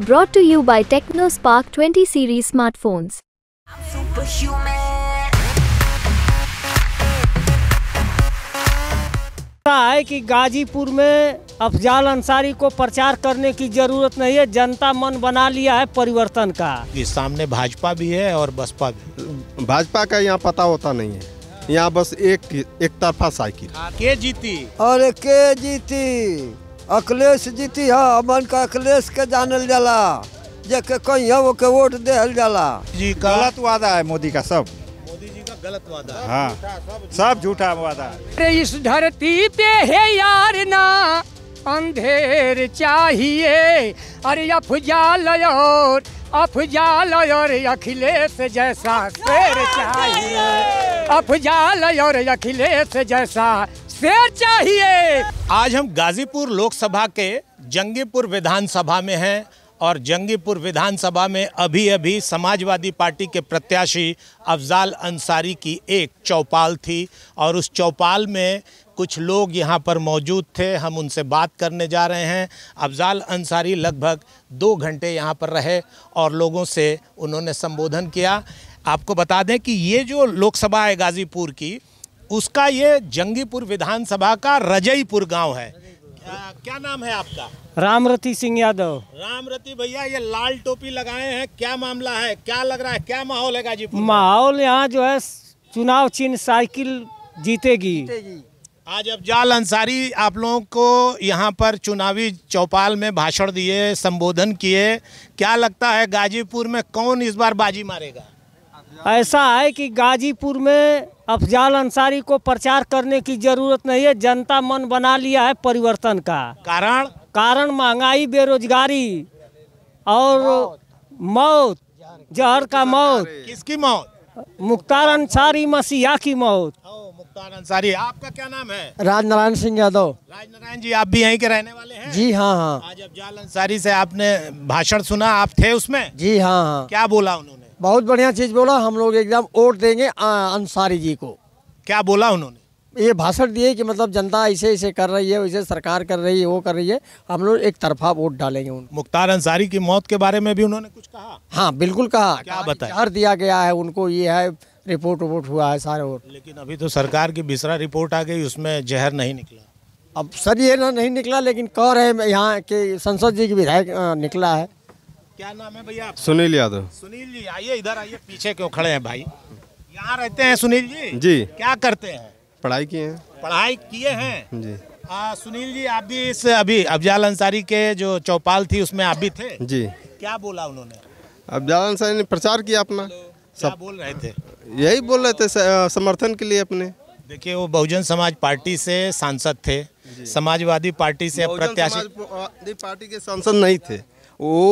brought to you by TechnoSpark 20 series smartphones. है कि गाजीपुर में अफजाल अंसारी को प्रचार करने की जरूरत नहीं है जनता मन बना लिया है परिवर्तन का इस सामने भाजपा भी है और बसपा भी भाजपा का यहाँ पता होता नहीं है यहाँ बस एक एक तरफा साइकिल के जीती और के जीती अखिलेश जीती है हाँ, अमन का अखिलेश के जानल जला जैसे कहीं है वो के वोट देहल जला जी का गलत वादा है मोदी का सब मोदी जी का गलत वादा हाँ सब झूठा वादा इस धरती पे है यार ना अंधेर चाहिए अरे अफजाल और अफजाल और अखिलेश जैसा शेर चाहिए अफजाल और अखिलेश जैसा शेर चाहिए आज हम गाजीपुर लोकसभा के जंगीपुर विधानसभा में हैं और जंगीपुर विधानसभा में अभी अभी समाजवादी पार्टी के प्रत्याशी अफजाल अंसारी की एक चौपाल थी और उस चौपाल में कुछ लोग यहाँ पर मौजूद थे हम उनसे बात करने जा रहे हैं अफजाल अंसारी लगभग दो घंटे यहाँ पर रहे और लोगों से उन्होंने संबोधन किया आपको बता दें कि ये जो लोकसभा है गाज़ीपुर की उसका ये जंगीपुर विधानसभा का रजईपुर गांव है आ, क्या नाम है आपका रामरति सिंह यादव रामरति भैया ये लाल टोपी लगाए हैं क्या मामला है क्या लग रहा है क्या माहौल है गाजीपुर माहौल यहाँ जो है चुनाव चिन्ह साइकिल जीतेगी, आज आज अफजाल अंसारी आप लोगों को यहाँ पर चुनावी चौपाल में भाषण दिए संबोधन किए क्या लगता है गाजीपुर में कौन इस बार बाजी मारेगा ऐसा है कि गाजीपुर में अफजाल अंसारी को प्रचार करने की जरूरत नहीं है जनता मन बना लिया है परिवर्तन का कारण कारण महंगाई बेरोजगारी और मौत जहर का मौत किसकी मौत मुख्तार अंसारी मसीहा की मौत मुख्तार अंसारी आपका क्या नाम है राजनारायण सिंह यादव राज नारायण जी आप भी यहीं के रहने वाले हैं जी हाँ हाँ आज अफजाल अंसारी से आपने भाषण सुना आप थे उसमें जी हाँ हाँ क्या बोला उन्होंने बहुत बढ़िया चीज़ बोला हम लोग एकदम वोट देंगे अंसारी जी को क्या बोला उन्होंने ये भाषण दिए कि मतलब जनता ऐसे ऐसे कर रही है वैसे सरकार कर रही है वो कर रही है हम लोग एक तरफा वोट डालेंगे उन मुख्तार अंसारी की मौत के बारे में भी उन्होंने कुछ कहा हाँ बिल्कुल कहा क्या बताया हर हाँ, दिया गया है उनको ये है रिपोर्ट वोट हुआ है सारे वोट लेकिन अभी तो सरकार की बिसरा रिपोर्ट आ गई उसमें जहर नहीं निकला अब सर ये ना नहीं निकला लेकिन कह रहे यहाँ के संसद जी की विधायक निकला है क्या नाम है भैया सुनील यादव सुनील जी आइए इधर आइए पीछे क्यों खड़े हैं भाई यहाँ रहते हैं सुनील जी जी क्या करते हैं पढ़ाई किए हैं पढ़ाई किए हैं जी आ, सुनील जी आप भी इस अभी अफजाल अंसारी के जो चौपाल थी उसमें आप भी थे जी क्या बोला उन्होंने अफजाल अंसारी ने प्रचार किया अपना सब बोल रहे थे यही बोल रहे थे समर्थन के लिए अपने देखिए वो बहुजन समाज पार्टी से सांसद थे समाजवादी पार्टी से प्रत्याशी पार्टी के सांसद नहीं थे वो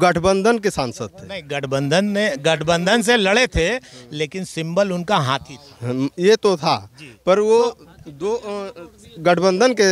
गठबंधन के सांसद थे नहीं गठबंधन ने गठबंधन से लड़े थे लेकिन सिंबल उनका हाथी था ये तो था पर वो तो- दो गठबंधन के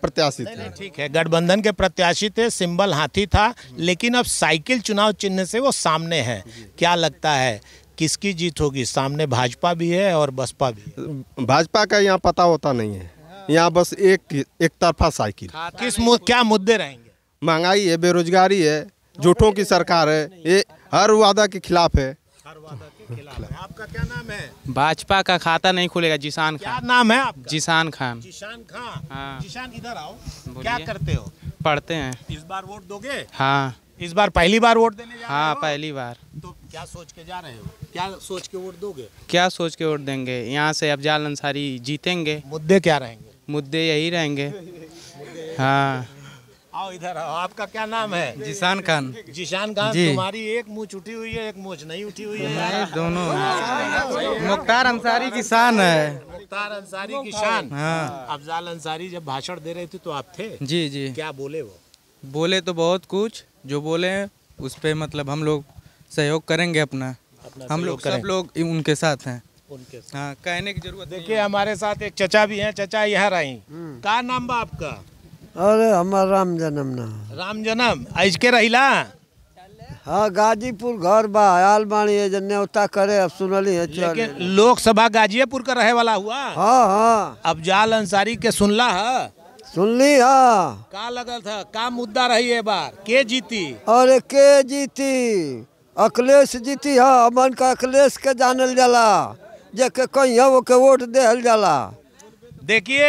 प्रत्याशी थे ठीक है गठबंधन के प्रत्याशी थे सिंबल हाथी था लेकिन अब साइकिल चुनाव चिन्ह से वो सामने है क्या लगता है किसकी जीत होगी सामने भाजपा भी है और बसपा भी भाजपा का यहाँ पता होता नहीं है यहाँ बस एक एक तरफा साइकिल किस क्या मुद्दे रहेंगे महंगाई है बेरोजगारी है झूठों की सरकार है ये हर वादा के खिलाफ है आपका क्या नाम है भाजपा का खाता नहीं खुलेगा जिसान खान क्या नाम है आपका? जिसान खान जिसान खान हाँ जिसान इधर आओ क्या करते हो पढ़ते हैं इस बार वोट दोगे हाँ इस बार पहली बार वोट देने जा हाँ पहली बार तो क्या सोच के जा रहे हो क्या सोच के वोट दोगे क्या सोच के वोट देंगे यहाँ से अफजाल अंसारी जीतेंगे मुद्दे क्या रहेंगे मुद्दे यही रहेंगे हाँ आओ इधर आओ आपका क्या नाम है जिशान खान जिशान खान जी। तुम्हारी एक मुँह उठी हुई है एक मुँह नहीं उठी हुई है दोनों मुख्तार अंसारी किसान है मुख्तार अंसारी किसान हाँ। अफजाल अंसारी जब भाषण दे रहे थे तो आप थे जी जी क्या बोले वो बोले तो बहुत कुछ जो बोले उस पर मतलब हम लोग सहयोग करेंगे अपना हम लोग सब लोग उनके साथ हैं उनके हाँ कहने की जरूरत देखिए हमारे साथ एक चचा भी हैं चचा यहाँ आई हम्म। का नाम बा आपका अरे हमारा राम जन्म ना राम जन्म आज के रहिला हाँ गाजीपुर घर बा आयल बाणी है जन्ने उता करे अब सुनली है लेकिन लोकसभा गाजीपुर का रहे वाला हुआ हाँ हाँ अब जाल अंसारी के सुनला है सुन ली हाँ का लगल था का मुद्दा रही है बार के जीती अरे के जीती अखिलेश जीती हाँ अमन का अखिलेश के जानल जाला जे कहीं वो के वोट देहल जाला देखिए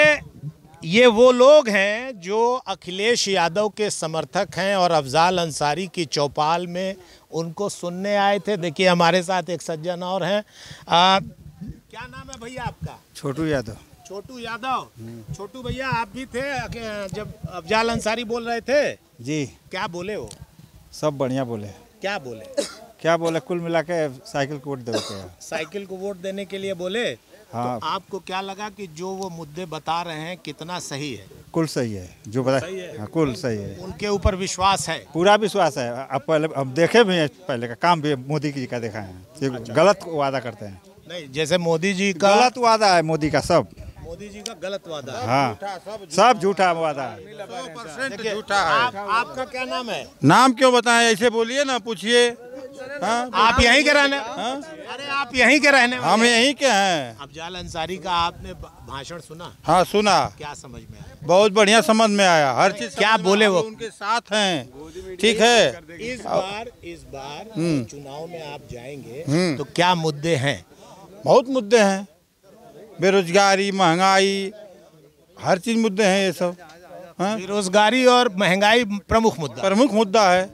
ये वो लोग हैं जो अखिलेश यादव के समर्थक हैं और अफजाल अंसारी की चौपाल में उनको सुनने आए थे देखिए हमारे साथ एक सज्जन और हैं क्या नाम है भैया आपका छोटू यादव छोटू यादव हम्म। छोटू भैया आप भी थे जब अफजाल अंसारी बोल रहे थे जी क्या बोले वो सब बढ़िया बोले क्या बोले क्या बोले कुल मिला के साइकिल को वोट हैं साइकिल को वोट देने के लिए बोले तो हाँ तो आपको क्या लगा कि जो वो मुद्दे बता रहे हैं कितना सही है कुल सही है जो बता हाँ, कुल सही है उनके ऊपर विश्वास है पूरा विश्वास है अब पहले अब देखे भी हैं पहले का काम भी मोदी जी का देखा है अच्छा। गलत वादा करते हैं नहीं जैसे मोदी जी का गलत वादा है मोदी का सब मोदी जी का गलत वादा है हाँ सब झूठा वादा है झूठा है आपका क्या नाम है नाम क्यों बताए ऐसे बोलिए ना पूछिए हाँ? आप यहीं के रहने हाँ। अरे आप यहीं के रहने हम यहीं के हैं अफजाल अंसारी का आपने भाषण सुना हाँ सुना क्या समझ में आया बहुत बढ़िया समझ में आया हर चीज क्या बोले वो उनके साथ हैं ठीक है इस बार इस बार हम्म। चुनाव में आप जाएंगे हम्म। तो क्या मुद्दे हैं बहुत मुद्दे हैं बेरोजगारी महंगाई हर चीज मुद्दे हैं ये सब हाँ। बेरोजगारी और महंगाई प्रमुख मुद्दा प्रमुख मुद्दा है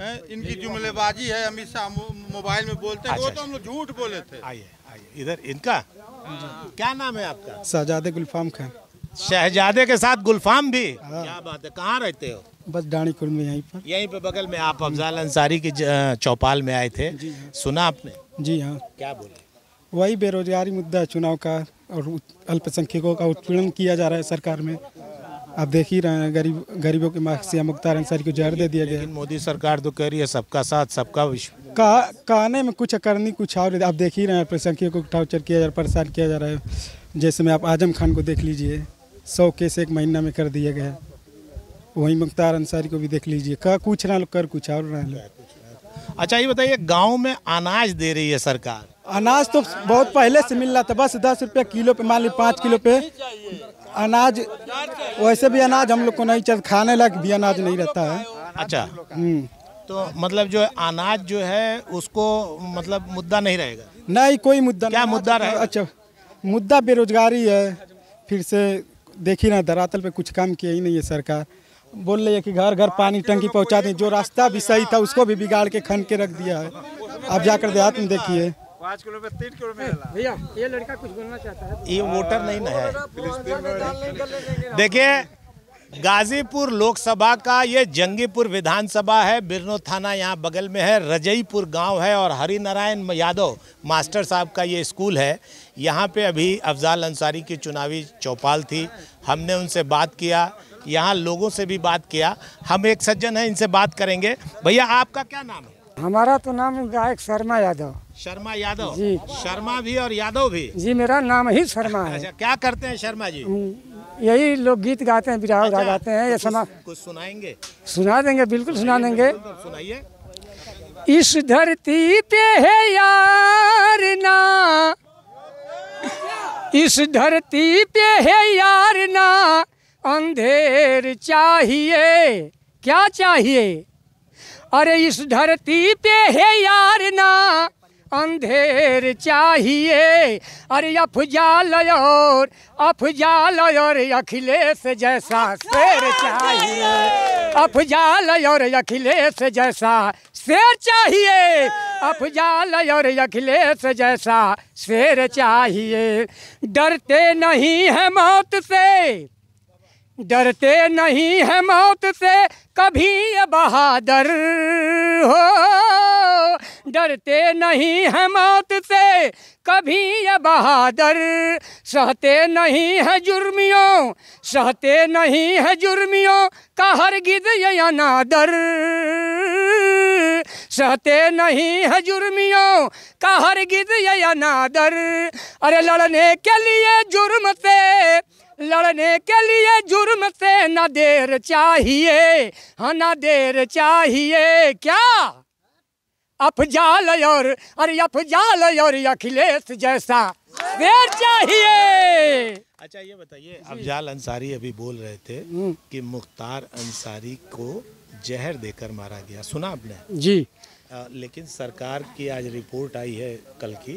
है इनकी जुमलेबाजी है अमित शाह मोबाइल में बोलते हैं अच्छा, वो तो अच्छा। हम लोग झूठ बोले थे आइए आइए इधर इनका क्या नाम है आपका शहजादे गुलफाम खान शहजादे के साथ गुलफाम भी हाँ। क्या बात है कहाँ रहते हो बस डाणीकुल में यहीं पर यहीं पर बगल में आप अफजाल अंसारी के चौपाल में आए थे हाँ। सुना आपने जी हाँ क्या बोले वही बेरोजगारी मुद्दा है चुनाव का और अल्पसंख्यकों का उत्पीड़न किया जा रहा है सरकार में आप देख ही रहे हैं गरीब गरीबों के मार्क्स से मुख्तार अंसारी को जहर दे दिया गया मोदी सरकार तो कह रही है सबका साथ सबका विश्व का कहने में कुछ करनी कुछ और आप देख ही रहे हैं अल्पसंख्यकों को टॉर्चर किया जा रहा परेशान किया जा रहा है जैसे में आप आजम खान को देख लीजिए सौ केस एक महीना में कर दिया गया वहीं मुख्तार अंसारी को भी देख लीजिए का कुछ ना कर कुछ और रहे अच्छा ये बताइए गाँव में अनाज दे रही है सरकार अनाज तो बहुत पहले से मिल रहा था बस दस रुपया किलो पे मान ली पाँच किलो पे अनाज वैसे भी अनाज हम लोग को नहीं चल खाने लायक भी अनाज नहीं रहता है अच्छा हम्म। तो मतलब जो अनाज जो है उसको मतलब मुद्दा नहीं रहेगा नहीं कोई मुद्दा क्या मुद्दा रहेगा अच्छा मुद्दा बेरोजगारी है फिर से देखी ना धरातल पे कुछ काम किया ही नहीं है सरकार बोल रही है कि घर घर पानी टंकी पहुंचा दें जो रास्ता भी सही था उसको भी बिगाड़ के खन के रख दिया है अब जाकर देहात में देखिए पाँच किलो में तीन भैया ये लड़का कुछ बोलना चाहता है ये वोटर नहीं ना है देखिए गाजीपुर लोकसभा का ये जंगीपुर विधानसभा है बिरनो थाना यहाँ बगल में है रजईपुर गांव है और हरिनारायण यादव मास्टर साहब का ये स्कूल है यहाँ पे अभी अफजाल अंसारी की चुनावी चौपाल थी हमने उनसे बात किया यहाँ लोगों से भी बात किया हम एक सज्जन हैं इनसे बात करेंगे भैया आपका क्या नाम है हमारा तो नाम गायक शर्मा यादव शर्मा यादव जी शर्मा भी और यादव भी जी मेरा नाम ही शर्मा है अच्छा, क्या करते हैं शर्मा जी यही लोग गीत गाते हैं बिराव अच्छा, गाते हैं ये समा कुछ सुनाएंगे सुना देंगे बिल्कुल सुना देंगे सुनाइए इस धरती पे है यार ना इस धरती पे है यार ना अंधेर चाहिए क्या चाहिए अरे इस धरती पे है यार ना अंधेर चाहिए अरे अफजाल और अफजाल और अखिलेश जैसा शेर चाहिए अफजाल और अखिलेश जैसा शेर चाहिए अफजाल और अखिलेश जैसा शेर चाहिए डरते नहीं है मौत से डरते नहीं है मौत से कभी ये बहादुर हो डरते नहीं है मौत से कभी ये बहादुर सहते नहीं है जुर्मियों सहते नहीं है जुर्मियों का हरगिज ये अनादर सहते नहीं है जुर्मियों का हरगिज ये अनादर अरे लड़ने के लिए जुर्म से लड़ने के लिए जुर्म से न देर चाहिए हाँ न देर चाहिए क्या अफजाल और अरे अफजाल और अखिलेश जैसा देर चाहिए अच्छा ये बताइए अफजाल अंसारी अभी बोल रहे थे हम्म। कि मुख्तार अंसारी को जहर देकर मारा गया सुना आपने जी लेकिन सरकार की आज रिपोर्ट आई है कल की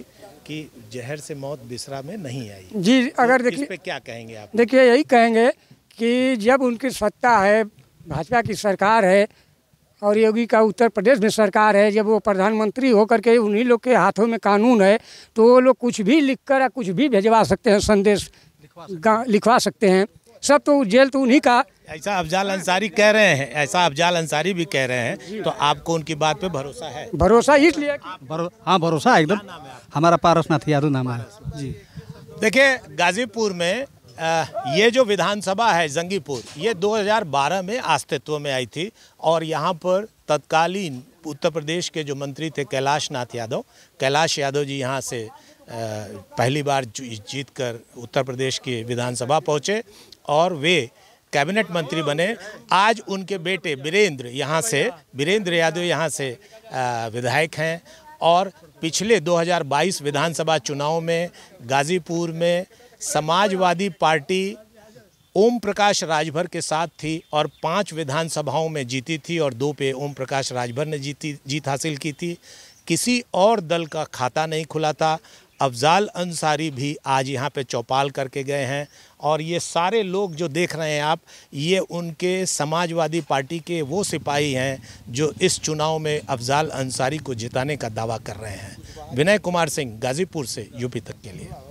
कि जहर से मौत बिसरा में नहीं आई जी अगर तो देखिए पे क्या कहेंगे आप देखिए यही कहेंगे कि जब उनकी सत्ता है भाजपा की सरकार है और योगी का उत्तर प्रदेश में सरकार है जब वो प्रधानमंत्री होकर के उन्हीं लोग के हाथों में कानून है तो वो लोग कुछ भी लिख कर कुछ भी भिजवा सकते हैं संदेश लिखवा सकते हैं सब तो जेल तो उन्हीं का ऐसा अफजाल अंसारी कह रहे हैं ऐसा अफजाल अंसारी भी कह रहे हैं तो आपको उनकी बात पे भरोसा है भरोसा इसलिए भरो, हाँ भरोसा एकदम हमारा पारसनाथ यादव नाम है जी देखिए गाजीपुर में आ, ये जो विधानसभा है जंगीपुर ये 2012 में अस्तित्व में आई थी और यहाँ पर तत्कालीन उत्तर प्रदेश के जो मंत्री थे कैलाश नाथ यादव कैलाश यादव जी यहाँ से पहली बार जीत कर उत्तर प्रदेश की विधानसभा पहुँचे और वे कैबिनेट मंत्री बने आज उनके बेटे वीरेंद्र यहाँ से वीरेंद्र यादव यहाँ से विधायक हैं और पिछले 2022 विधानसभा चुनाव में गाजीपुर में समाजवादी पार्टी ओम प्रकाश राजभर के साथ थी और पांच विधानसभाओं में जीती थी और दो पे ओम प्रकाश राजभर ने जीती जीत हासिल की थी किसी और दल का खाता नहीं खुला था अफजाल अंसारी भी आज यहाँ पे चौपाल करके गए हैं और ये सारे लोग जो देख रहे हैं आप ये उनके समाजवादी पार्टी के वो सिपाही हैं जो इस चुनाव में अफजाल अंसारी को जिताने का दावा कर रहे हैं विनय कुमार सिंह गाज़ीपुर से यूपी तक के लिए